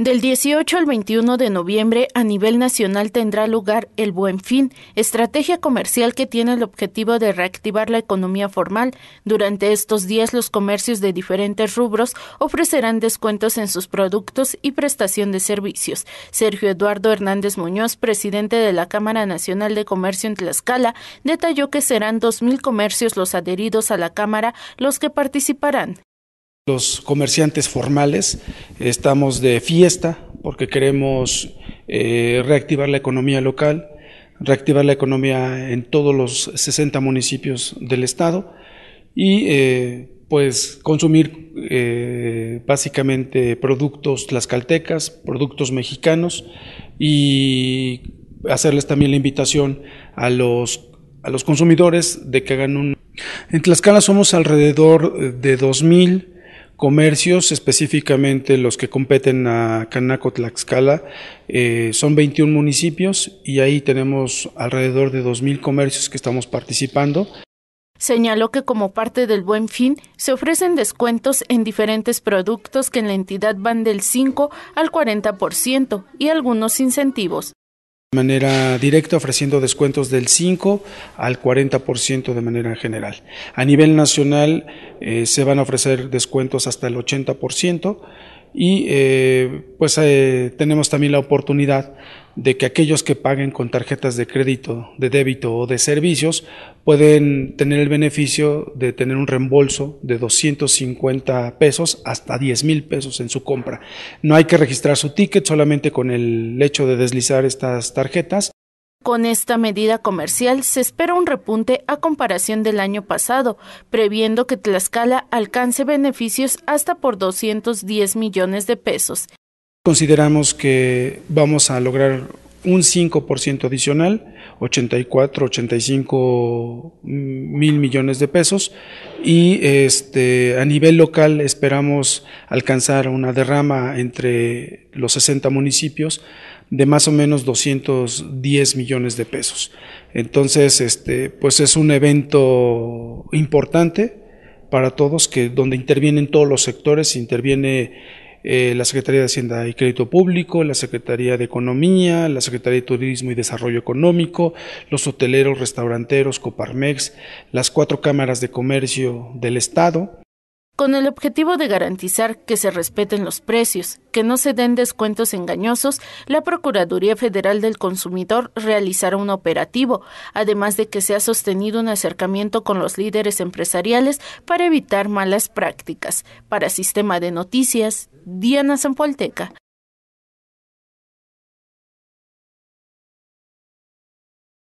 Del 18 al 21 de noviembre a nivel nacional tendrá lugar el Buen Fin, estrategia comercial que tiene el objetivo de reactivar la economía formal. Durante estos días los comercios de diferentes rubros ofrecerán descuentos en sus productos y prestación de servicios. Sergio Eduardo Hernández Muñoz, presidente de la Cámara Nacional de Comercio en Tlaxcala, detalló que serán 2.000 comercios los adheridos a la Cámara los que participarán comerciantes formales, estamos de fiesta porque queremos eh, reactivar la economía local, reactivar la economía en todos los 60 municipios del estado y eh, pues consumir eh, básicamente productos tlaxcaltecas, productos mexicanos y hacerles también la invitación a los, a los consumidores de que hagan un... En Tlaxcala somos alrededor de 2000 comercios, específicamente los que competen a Canaco Tlaxcala, eh, son 21 municipios y ahí tenemos alrededor de 2.000 comercios que estamos participando. Señaló que como parte del buen fin se ofrecen descuentos en diferentes productos que en la entidad van del 5 al 40% y algunos incentivos de manera directa ofreciendo descuentos del 5 al 40% de manera general. A nivel nacional eh, se van a ofrecer descuentos hasta el 80% y eh, pues eh, tenemos también la oportunidad de que aquellos que paguen con tarjetas de crédito, de débito o de servicios pueden tener el beneficio de tener un reembolso de 250 pesos hasta 10 mil pesos en su compra. No hay que registrar su ticket solamente con el hecho de deslizar estas tarjetas. Con esta medida comercial se espera un repunte a comparación del año pasado, previendo que Tlaxcala alcance beneficios hasta por 210 millones de pesos. Consideramos que vamos a lograr un 5% adicional, 84, 85 mil millones de pesos. Y este, a nivel local esperamos alcanzar una derrama entre los 60 municipios de más o menos 210 millones de pesos. Entonces, este, pues es un evento importante para todos, que donde intervienen todos los sectores, interviene eh, la Secretaría de Hacienda y Crédito Público, la Secretaría de Economía, la Secretaría de Turismo y Desarrollo Económico, los hoteleros, restauranteros, Coparmex, las cuatro cámaras de comercio del Estado con el objetivo de garantizar que se respeten los precios, que no se den descuentos engañosos, la Procuraduría Federal del Consumidor realizará un operativo, además de que se ha sostenido un acercamiento con los líderes empresariales para evitar malas prácticas. Para Sistema de Noticias, Diana Zampolteca.